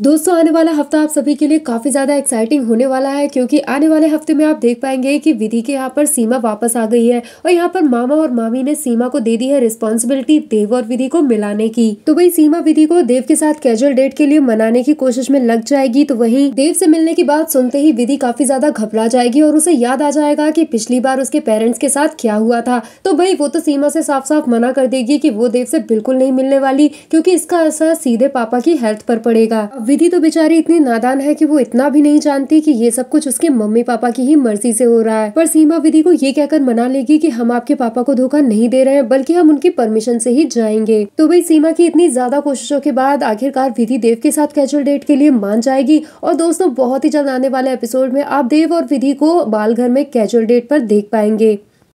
दोस्तों आने वाला हफ्ता आप सभी के लिए काफ़ी ज़्यादा एक्साइटिंग होने वाला है क्योंकि आने वाले हफ्ते में आप देख पाएंगे कि विधि के यहाँ पर सीमा वापस आ गई है और यहाँ पर मामा और मामी ने सीमा को दे दी है रिस्पॉन्सिबिलिटी देव और विधि को मिलाने की तो वही सीमा विधि को देव के साथ कैजुअल डेट के लिए मनाने की कोशिश में लग जाएगी तो वही देव से मिलने की बात सुनते ही विधि काफी ज्यादा घबरा जाएगी और उसे याद आ जाएगा की पिछली बार उसके पेरेंट्स के साथ क्या हुआ था तो भाई वो तो सीमा से साफ साफ मना कर देगी की वो देव से बिल्कुल नहीं मिलने वाली क्यूँकी इसका असर सीधे पापा की हेल्थ पर पड़ेगा विधि तो बेचारी इतनी नादान है कि वो इतना भी नहीं जानती कि ये सब कुछ उसके मम्मी पापा की ही मर्जी से हो रहा है पर सीमा विधि को ये कहकर मना लेगी कि हम आपके पापा को धोखा नहीं दे रहे हैं बल्कि हम उनकी परमिशन से ही जाएंगे तो भाई सीमा की इतनी ज्यादा कोशिशों के बाद आखिरकार विधि देव के साथ कैजुअल डेट के लिए मान जाएगी और दोस्तों बहुत ही जल्द आने वाले एपिसोड में आप देव और विधि को बाल घर में कैजुअल डेट पर देख पाएंगे